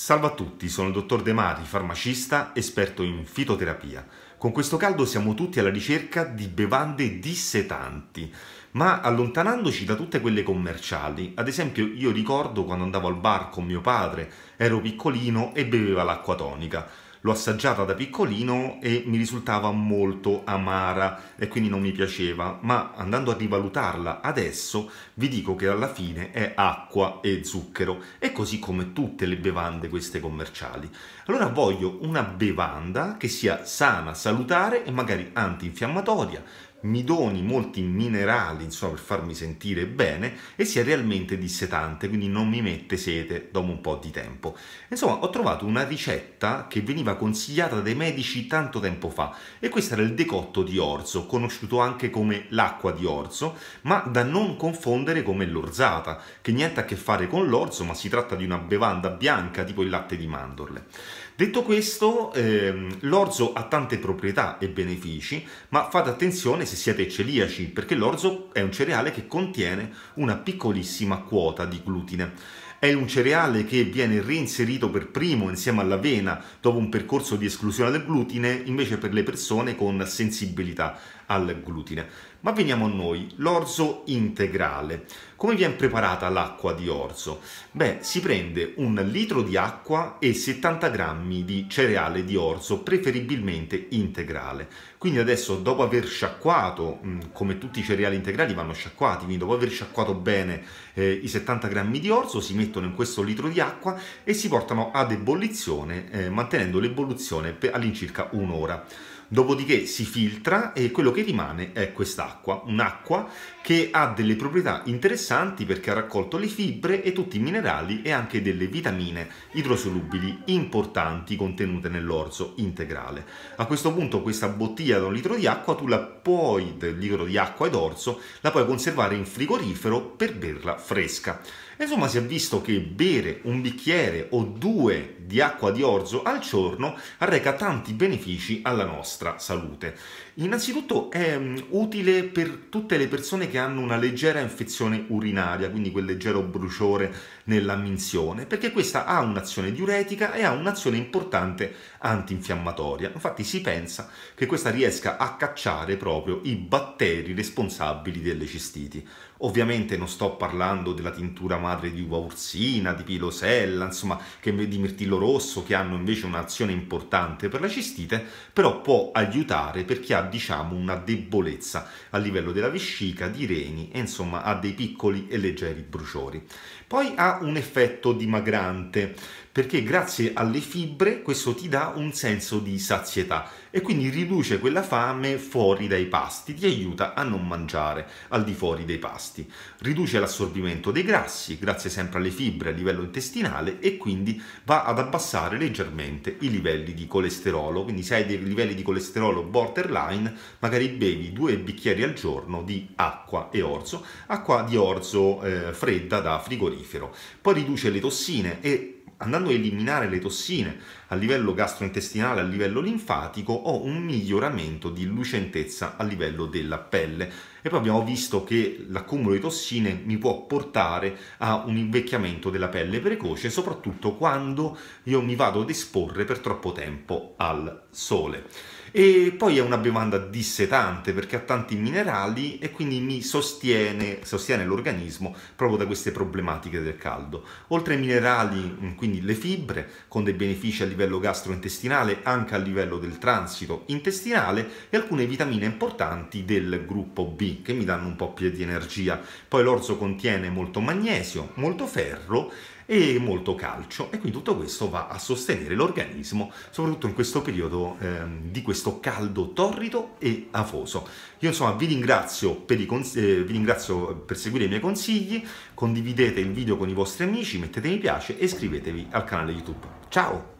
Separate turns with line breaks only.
Salve a tutti, sono il dottor De Mari, farmacista, esperto in fitoterapia. Con questo caldo siamo tutti alla ricerca di bevande dissetanti, ma allontanandoci da tutte quelle commerciali, ad esempio io ricordo quando andavo al bar con mio padre, ero piccolino e beveva l'acqua tonica l'ho assaggiata da piccolino e mi risultava molto amara e quindi non mi piaceva, ma andando a rivalutarla adesso vi dico che alla fine è acqua e zucchero e così come tutte le bevande queste commerciali. Allora voglio una bevanda che sia sana, salutare e magari antinfiammatoria, mi doni molti minerali insomma, per farmi sentire bene e sia realmente dissetante, quindi non mi mette sete dopo un po' di tempo. Insomma, ho trovato una ricetta che veniva consigliata dai medici tanto tempo fa e questo era il decotto di orzo, conosciuto anche come l'acqua di orzo, ma da non confondere come l'orzata, che niente a che fare con l'orzo, ma si tratta di una bevanda bianca tipo il latte di mandorle. Detto questo, ehm, l'orzo ha tante proprietà e benefici, ma fate attenzione se siete celiaci, perché l'orzo è un cereale che contiene una piccolissima quota di glutine. È un cereale che viene reinserito per primo insieme all'avena dopo un percorso di esclusione del glutine, invece per le persone con sensibilità al glutine. Ma veniamo a noi, l'orzo integrale. Come viene preparata l'acqua di orzo? Beh, si prende un litro di acqua e 70 grammi di cereale di orzo, preferibilmente integrale. Quindi adesso dopo aver sciacquato, mm, come tutti i cereali integrali vanno sciacquati, quindi dopo aver sciacquato bene eh, i 70 grammi di orzo si mettono in questo litro di acqua e si portano ad ebollizione, eh, mantenendo l'ebollizione all'incirca un'ora dopodiché si filtra e quello che rimane è quest'acqua, un'acqua che ha delle proprietà interessanti perché ha raccolto le fibre e tutti i minerali e anche delle vitamine idrosolubili importanti contenute nell'orzo integrale. A questo punto questa bottiglia da un litro di acqua tu la puoi, del litro di acqua ed orzo, la puoi conservare in frigorifero per berla fresca. Insomma, si è visto che bere un bicchiere o due di acqua di orzo al giorno arreca tanti benefici alla nostra salute. Innanzitutto è mm, utile per tutte le persone che hanno una leggera infezione urinaria, quindi quel leggero bruciore nella minzione, perché questa ha un'azione diuretica e ha un'azione importante antinfiammatoria. Infatti si pensa che questa riesca a cacciare proprio i batteri responsabili delle cistiti. Ovviamente non sto parlando della tintura madre di uva ursina, di pilosella, insomma, che, di mirtillo rosso, che hanno invece un'azione importante per la cistite, però può aiutare per chi ha, diciamo, una debolezza a livello della vescica, di reni e insomma ha dei piccoli e leggeri bruciori. Poi ha un effetto dimagrante perché grazie alle fibre questo ti dà un senso di sazietà e quindi riduce quella fame fuori dai pasti, ti aiuta a non mangiare al di fuori dei pasti, riduce l'assorbimento dei grassi grazie sempre alle fibre a livello intestinale e quindi va ad abbassare leggermente i livelli di colesterolo, quindi se hai dei livelli di colesterolo borderline magari bevi due bicchieri al giorno di acqua e orzo, acqua di orzo eh, fredda da frigorifero, poi riduce le tossine e andando a eliminare le tossine a livello gastrointestinale, a livello linfatico, ho un miglioramento di lucentezza a livello della pelle. E poi abbiamo visto che l'accumulo di tossine mi può portare a un invecchiamento della pelle precoce, soprattutto quando io mi vado ad esporre per troppo tempo al sole e poi è una bevanda dissetante perché ha tanti minerali e quindi mi sostiene, sostiene l'organismo proprio da queste problematiche del caldo. Oltre ai minerali, mm, quindi le fibre, con dei benefici a livello gastrointestinale, anche a livello del transito intestinale e alcune vitamine importanti del gruppo B che mi danno un po' più di energia. Poi l'orzo contiene molto magnesio, molto ferro e molto calcio e quindi tutto questo va a sostenere l'organismo soprattutto in questo periodo eh, di questo caldo torrido e afoso. Io insomma vi ringrazio, per i eh, vi ringrazio per seguire i miei consigli, condividete il video con i vostri amici, mettete mi piace e iscrivetevi al canale YouTube. Ciao!